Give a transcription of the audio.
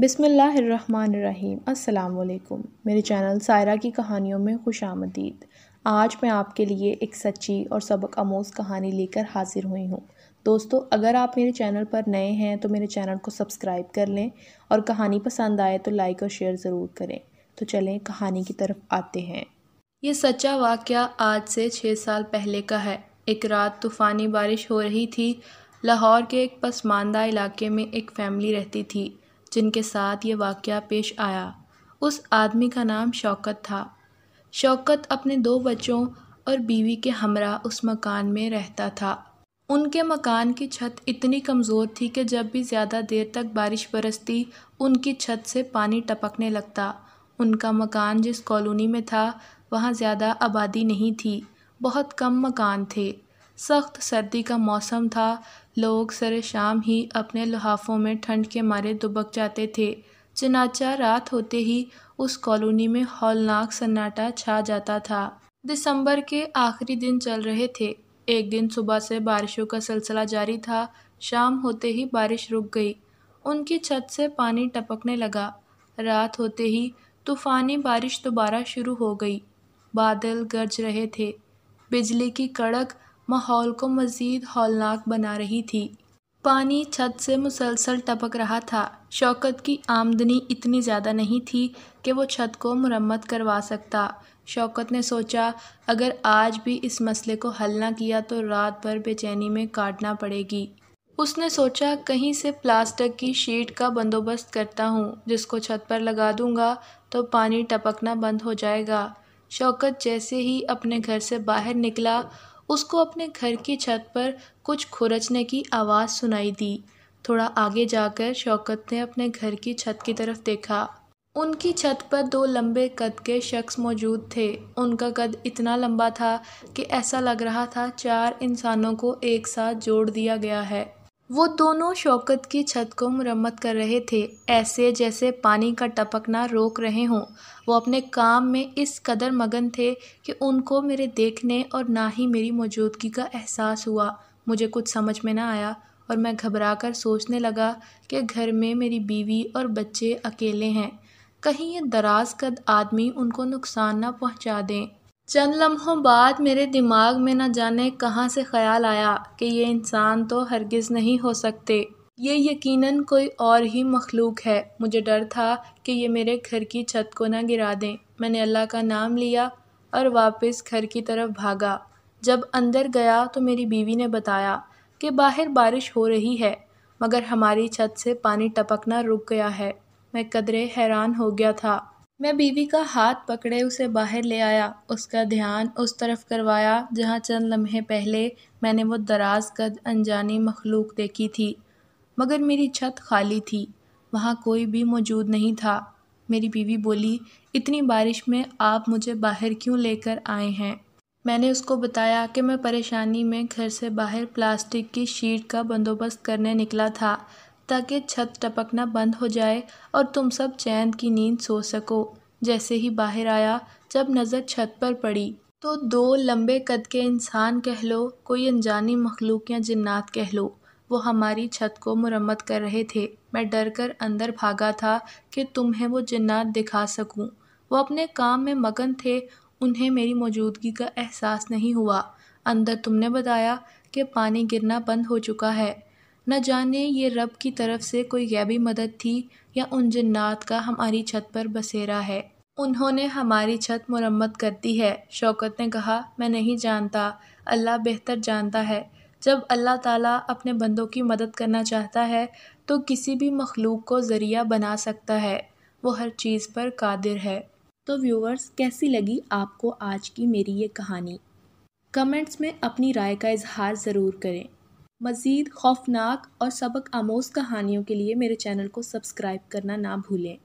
बिसमीम् अल्लाम मेरे चैनल सायरा की कहानियों में खुश आमदीद आज मैं आपके लिए एक सच्ची और सबक आमोज कहानी लेकर हाजिर हुई हूँ दोस्तों अगर आप मेरे चैनल पर नए हैं तो मेरे चैनल को सब्सक्राइब कर लें और कहानी पसंद आए तो लाइक और शेयर ज़रूर करें तो चलें कहानी की तरफ आते हैं ये सच्चा वाक़ आज से छः साल पहले का है एक रात तूफ़ानी बारिश हो रही थी लाहौर के एक पसमानदा इलाके में एक फैमिली रहती थी जिनके साथ ये वाक़ पेश आया उस आदमी का नाम शौकत था शौकत अपने दो बच्चों और बीवी के हमरा उस मकान में रहता था उनके मकान की छत इतनी कमज़ोर थी कि जब भी ज़्यादा देर तक बारिश बरसती उनकी छत से पानी टपकने लगता उनका मकान जिस कॉलोनी में था वहाँ ज़्यादा आबादी नहीं थी बहुत कम मकान थे सख्त सर्दी का मौसम था लोग शाम ही अपने लुहाफों में ठंड के मारे दुबक जाते थे चनाचा रात होते ही उस कॉलोनी में हौलनाक सन्नाटा छा जाता था दिसंबर के आखिरी दिन चल रहे थे एक दिन सुबह से बारिशों का सिलसिला जारी था शाम होते ही बारिश रुक गई उनकी छत से पानी टपकने लगा रात होते ही तूफ़ानी बारिश दोबारा शुरू हो गई बादल गरज रहे थे बिजली की कड़क माहौल को मज़ीद हौलनाक बना रही थी पानी छत से मुसलसल टपक रहा था शौकत की आमदनी इतनी ज़्यादा नहीं थी कि वो छत को मरम्मत करवा सकता शौकत ने सोचा अगर आज भी इस मसले को हल ना किया तो रात भर बेचैनी में काटना पड़ेगी उसने सोचा कहीं से प्लास्टिक की शीट का बंदोबस्त करता हूँ जिसको छत पर लगा दूँगा तो पानी टपकना बंद हो जाएगा शौकत जैसे ही अपने घर से बाहर निकला उसको अपने घर की छत पर कुछ खुरचने की आवाज़ सुनाई दी थोड़ा आगे जाकर शौकत ने अपने घर की छत की तरफ देखा उनकी छत पर दो लंबे कद के शख्स मौजूद थे उनका कद इतना लंबा था कि ऐसा लग रहा था चार इंसानों को एक साथ जोड़ दिया गया है वो दोनों शौकत की छत को मरम्मत कर रहे थे ऐसे जैसे पानी का टपकना रोक रहे हों वो अपने काम में इस कदर मगन थे कि उनको मेरे देखने और ना ही मेरी मौजूदगी का एहसास हुआ मुझे कुछ समझ में ना आया और मैं घबरा कर सोचने लगा कि घर में मेरी बीवी और बच्चे अकेले हैं कहीं ये दराज कद आदमी उनको नुकसान ना पहुंचा दें चंद लम्हों बाद मेरे दिमाग में न जाने कहाँ से ख्याल आया कि ये इंसान तो हरगिज़ नहीं हो सकते ये यकीनन कोई और ही मखलूक है मुझे डर था कि ये मेरे घर की छत को ना गिरा दें मैंने अल्लाह का नाम लिया और वापस घर की तरफ भागा जब अंदर गया तो मेरी बीवी ने बताया कि बाहर बारिश हो रही है मगर हमारी छत से पानी टपकना रुक गया है मैं कदरे हैरान हो गया था मैं बीवी का हाथ पकड़े उसे बाहर ले आया उसका ध्यान उस तरफ करवाया जहाँ चंद लम्हे पहले मैंने वो दराज कद अनजानी मखलूक देखी थी मगर मेरी छत खाली थी वहाँ कोई भी मौजूद नहीं था मेरी बीवी बोली इतनी बारिश में आप मुझे बाहर क्यों लेकर आए हैं मैंने उसको बताया कि मैं परेशानी में घर से बाहर प्लास्टिक की शीट का बंदोबस्त करने निकला था ताकि छत टपकना बंद हो जाए और तुम सब चैन की नींद सो सको जैसे ही बाहर आया जब नज़र छत पर पड़ी तो दो लंबे कद के इंसान कह लो कोई अनजानी मखलूक या जन्नात कह लो वो हमारी छत को मुरम्मत कर रहे थे मैं डर कर अंदर भागा था कि तुम्हें वो जन्नात दिखा सकूं। वो अपने काम में मगन थे उन्हें मेरी मौजूदगी का एहसास नहीं हुआ अंदर तुमने बताया कि पानी गिरना बंद हो चुका है न जाने ये रब की तरफ से कोई गैबी मदद थी या उन जन्नात का हमारी छत पर बसेरा है उन्होंने हमारी छत मुरम्मत कर दी है शौकत ने कहा मैं नहीं जानता अल्लाह बेहतर जानता है जब अल्लाह ताला अपने बंदों की मदद करना चाहता है तो किसी भी मखलूक को ज़रिया बना सकता है वो हर चीज़ पर कादिर है तो व्यूवर्स कैसी लगी आपको आज की मेरी ये कहानी कमेंट्स में अपनी राय का इजहार ज़रूर करें मज़ीद खौफ़नाक और सबक आमोज़ कहानियों के लिए मेरे चैनल को सब्सक्राइब करना ना भूलें